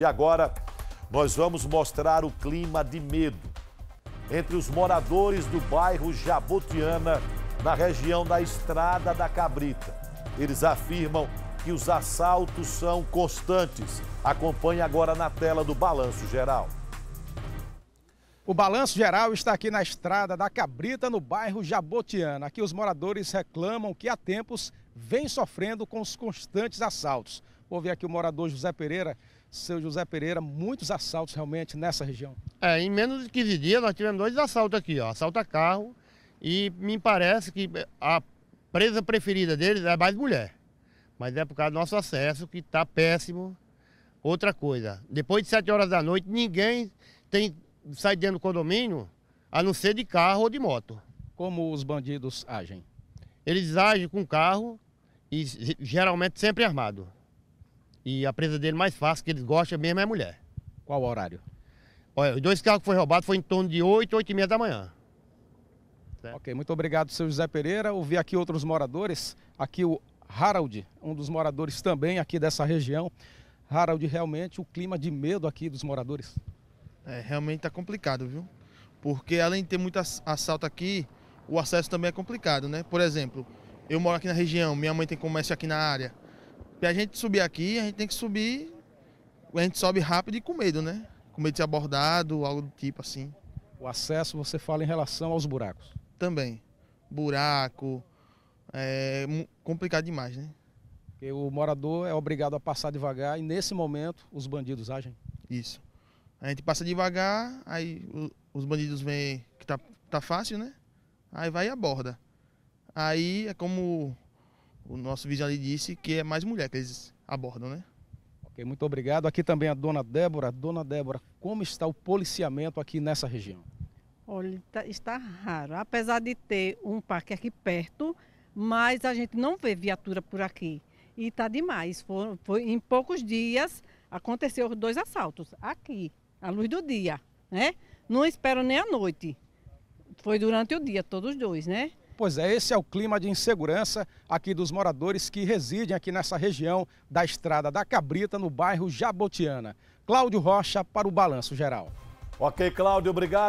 E agora nós vamos mostrar o clima de medo entre os moradores do bairro Jabutiana, na região da Estrada da Cabrita. Eles afirmam que os assaltos são constantes. Acompanhe agora na tela do Balanço Geral. O balanço geral está aqui na estrada da Cabrita, no bairro Jabotiana. Aqui os moradores reclamam que há tempos vem sofrendo com os constantes assaltos ver aqui o morador José Pereira, seu José Pereira, muitos assaltos realmente nessa região. É, em menos de 15 dias nós tivemos dois assaltos aqui, ó, assalto a carro e me parece que a presa preferida deles é mais mulher. Mas é por causa do nosso acesso que está péssimo. Outra coisa, depois de 7 horas da noite ninguém tem sai dentro do condomínio a não ser de carro ou de moto. Como os bandidos agem? Eles agem com carro e geralmente sempre armado. E a presa dele mais fácil, que eles gostam mesmo, é mulher. Qual o horário? Olha, os dois carros que foi roubado foi em torno de 8, 8 e meia da manhã. Certo? Ok, muito obrigado, seu José Pereira. Ouvi aqui outros moradores. Aqui o Harald, um dos moradores também aqui dessa região. Harald, realmente o clima de medo aqui dos moradores. É, realmente está complicado, viu? Porque além de ter muito assalto aqui, o acesso também é complicado, né? Por exemplo, eu moro aqui na região, minha mãe tem comércio aqui na área a gente subir aqui, a gente tem que subir. A gente sobe rápido e com medo, né? Com medo de ser abordado, algo do tipo assim. O acesso você fala em relação aos buracos? Também. Buraco. É complicado demais, né? Porque o morador é obrigado a passar devagar e nesse momento os bandidos agem? Isso. A gente passa devagar, aí os bandidos vêm que tá, tá fácil, né? Aí vai e aborda. Aí é como o nosso vizinho ali disse que é mais mulher que eles abordam, né? Ok, muito obrigado. Aqui também a dona Débora. Dona Débora, como está o policiamento aqui nessa região? Olha, tá, está raro. Apesar de ter um parque aqui perto, mas a gente não vê viatura por aqui. E está demais. Foi, foi, em poucos dias aconteceu os dois assaltos aqui, à luz do dia, né? Não espero nem à noite. Foi durante o dia, todos dois, né? Pois é, esse é o clima de insegurança aqui dos moradores que residem aqui nessa região da Estrada da Cabrita, no bairro Jabotiana. Cláudio Rocha para o Balanço Geral. Ok, Cláudio, obrigado.